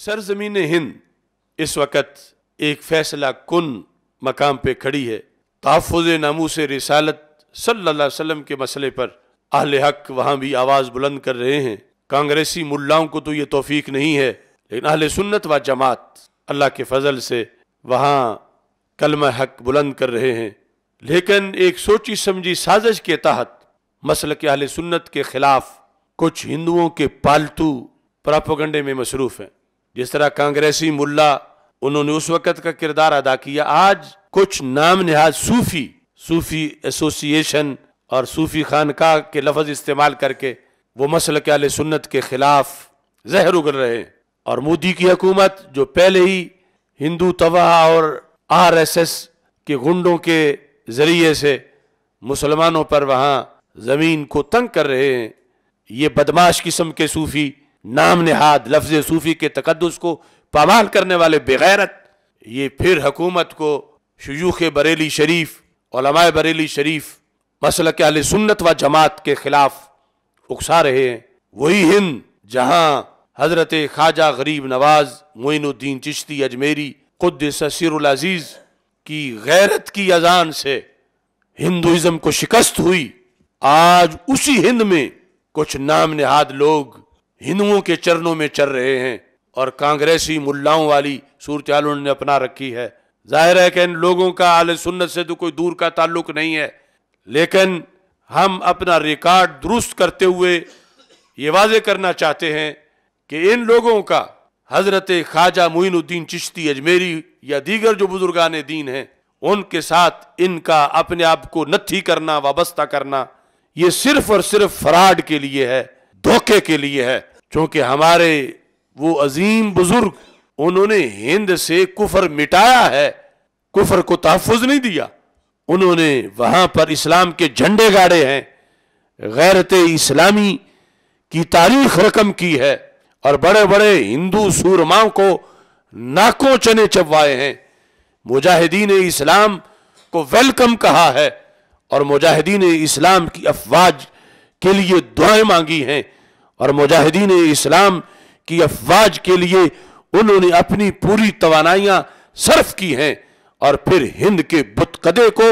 सरजमीन हिंद इस वक्त एक फैसला कन मकाम पर खड़ी है तहफ़ नामूस रिसालत सल्ला वसम के मसले पर अहल हक वहाँ भी आवाज़ बुलंद कर रहे हैं कांग्रेसी मुल्लाओं को तो ये तोफीक नहीं है लेकिन अहल सुन्नत व जमात अल्लाह के फजल से वहाँ कलम हक बुलंद कर रहे हैं लेकिन एक सोची समझी साजिश के तहत मसल के अहल सुन्नत के ख़िलाफ़ कुछ हिंदुओं के पालतू प्रापोगंडे में मसरूफ़ हैं जिस तरह कांग्रेसी मुल्ला उन्होंने उस वक्त का किरदार अदा किया आज कुछ नाम नहाज सूफी सूफी एसोसिएशन और सूफी खानका के लफज इस्तेमाल करके वो मसल के आल सुन्नत के खिलाफ जहर उगल रहे हैं और मोदी की हकूमत जो पहले ही हिंदू तबाह और आर एस एस के गुंडों के जरिए से मुसलमानों पर वहाँ ज़मीन को तंग कर रहे हैं ये बदमाश किस्म के सूफी नाम नहाद लफ्ज़ सूफ़ी के तकदस को पामाल करने वाले बेगैरत ये फिर हकूमत को शयूख बरेली शरीफ ओलमाए बरेली शरीफ मसल के सुन्नत व जमात के ख़िलाफ़ उकसा रहे हैं वही हिंद जहाँ हज़रत ख्वाजा गरीब नवाज मोइनुद्दीन चिश्ती अजमेरी खुद अजीज की गैरत की अजान से हिंदुज़म को शिकस्त हुई आज उसी हिंद में कुछ नाम नहाद लोग हिंदुओं के चरणों में चल रहे हैं और कांग्रेसी मुल्लाओं वाली सूरत उन्होंने अपना रखी है जाहिर है कि इन लोगों का आल सुन्नत से तो कोई दूर का ताल्लुक नहीं है लेकिन हम अपना रिकॉर्ड दुरुस्त करते हुए ये वाजे करना चाहते हैं कि इन लोगों का हज़रत ख्वाजा मोइनुद्दीन चिश्ती अजमेरी या दीगर जो बुजुर्गान दीन हैं उनके साथ इनका अपने आप को नथी करना वाबस्ता करना ये सिर्फ और सिर्फ फ्रॉड के लिए है धोखे के लिए है चूंकि हमारे वो अजीम बुजुर्ग उन्होंने हिंद से कुफर मिटाया है कुफर को तहफुज नहीं दिया उन्होंने वहां पर इस्लाम के झंडे गाड़े हैं गैरत इस्लामी की तारीख रकम की है और बड़े बड़े हिंदू सूरमाओं को नाकों चने चबवाए हैं मुजाहिदीन इस्लाम को वेलकम कहा है और मुजाहिदीन इस्लाम की अफवाज के लिए दुआएं मांगी हैं और मुजाहिदीन इस्लाम की अफवाज के लिए उन्होंने अपनी पूरी तोानाइयाँ सर्फ की हैं और फिर हिंद के बुतकदे को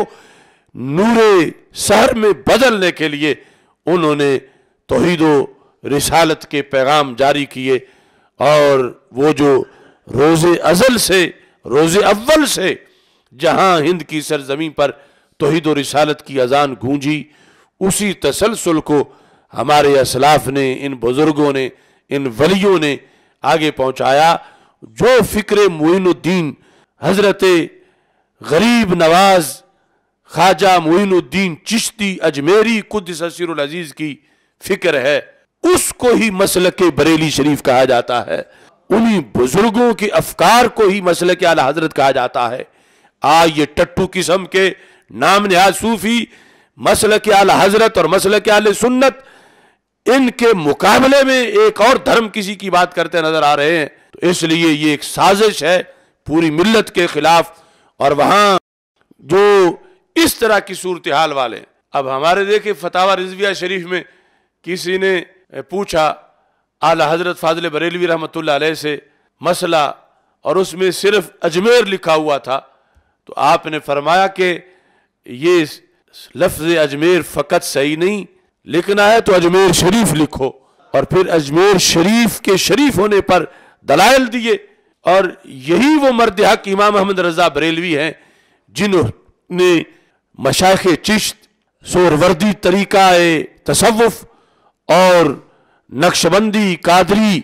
नूरे शहर में बदलने के लिए उन्होंने तोहिदो रिसालत के पैगाम जारी किए और वो जो रोज़ अज़ल से रोज़ अव्वल से जहाँ हिंद की सरजमी पर तोहिदो रिसालत की अजान गूंजी उसी तसलसल को हमारे असलाफ ने इन बुज़ुर्गों ने इन वलियों ने आगे पहुंचाया जो फ़िक्र मोइनुद्दीन हज़रत गरीब नवाज ख्वाजा मोइनुद्दीन चिश्ती अजमेरी कुदस अजीज़ की फ़िक्र है उसको ही मसल के बरेली शरीफ कहा जाता है उन्हीं बुजुर्गों के अफकार को ही मसल के आला हजरत कहा जाता है आ ये टट्टू किस्म के नाम नहाज सूफी मसल के आला हजरत और मसल के आल सुन्नत इनके मुकाबले में एक और धर्म किसी की बात करते नजर आ रहे हैं तो इसलिए ये एक साजिश है पूरी मिल्लत के खिलाफ और वहां जो इस तरह की सूरत हाल वाले अब हमारे देखे फतावा रिजविया शरीफ में किसी ने पूछा आला हजरत फाजिल बरेलवी रहमत से मसला और उसमें सिर्फ अजमेर लिखा हुआ था तो आपने फरमाया कि ये लफ्ज़ अजमेर फ़कत सही नहीं लिखना है तो अजमेर शरीफ लिखो और फिर अजमेर शरीफ के शरीफ होने पर दलायल दिए और यही वो मर्द हक इमाम अहमद रजा बरेलवी हैं जिन्होंने मशाख चिश्त सोरवर्दी तरीक़ा तसवफ और नक्शबंदी कादरी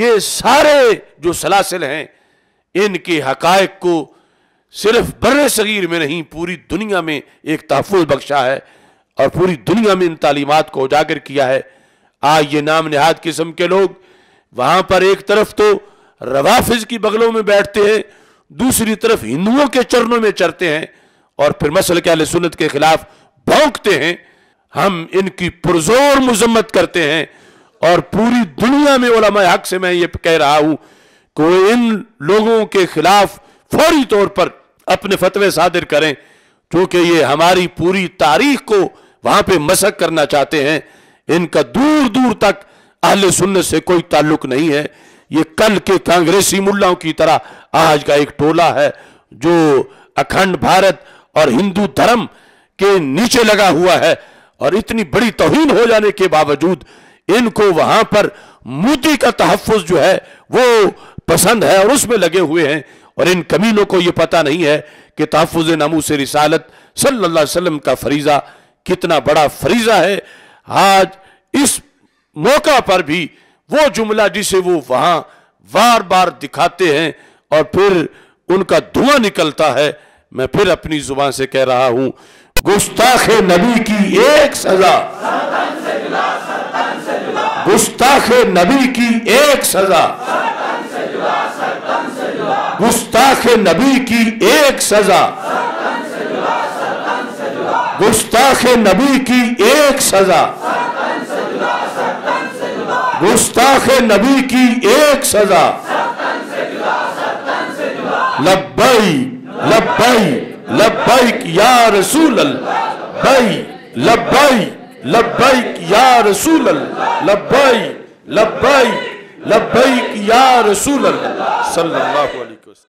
ये सारे जो सलासिल हैं इनके हकायक को सिर्फ बर सगीर में नहीं पूरी दुनिया में एक तहफ़ बख्शा है और पूरी दुनिया में इन तालीमत को उजागर किया है आज ये नाम नहाद किस्म के लोग वहां पर एक तरफ तो रवाफिज की बगलों में बैठते हैं दूसरी तरफ हिंदुओं के चरणों में चरते हैं और फिर मसल के सुन्नत के खिलाफ भौंकते हैं हम इनकी पुरजोर मजम्मत करते हैं और पूरी दुनिया में ओलमा हक से मैं ये कह रहा हूं कि इन लोगों के खिलाफ फौरी तौर पर अपने फतवे सादिर करें क्योंकि ये हमारी पूरी तारीख को वहां पे मशक करना चाहते हैं इनका दूर दूर तक अहल सुन्नत से कोई ताल्लुक नहीं है ये कल के कांग्रेसी मुल्लाओं की तरह आज का एक टोला है जो अखंड भारत और हिंदू धर्म के नीचे लगा हुआ है और इतनी बड़ी तोहन हो जाने के बावजूद इनको वहां पर मोदी का तहफुज जो है वो पसंद है और उसमें लगे हुए हैं और इन कमीनों को ये पता नहीं है कि तहफुज नामू से रिसालत सल्ला का फरीज़ा कितना बड़ा फरीजा है आज इस मौका पर भी वो जुमला जिसे वो वहां बार बार दिखाते हैं और फिर उनका धुआं निकलता है मैं फिर अपनी जुबान से कह रहा हूं गुस्ताख नबी की एक सजा गुस्ताख नबी की एक सजा गुस्ताख नबी की एक सजा गुस्ताख नबी की एक सजा गुस्ताख नबी की एक सजा लबई लबई लबई या रसूल बई लबई लबई या रसूल लबई लबई लबई या रसूल सल्लल्लाहु अलैहि वसल्लम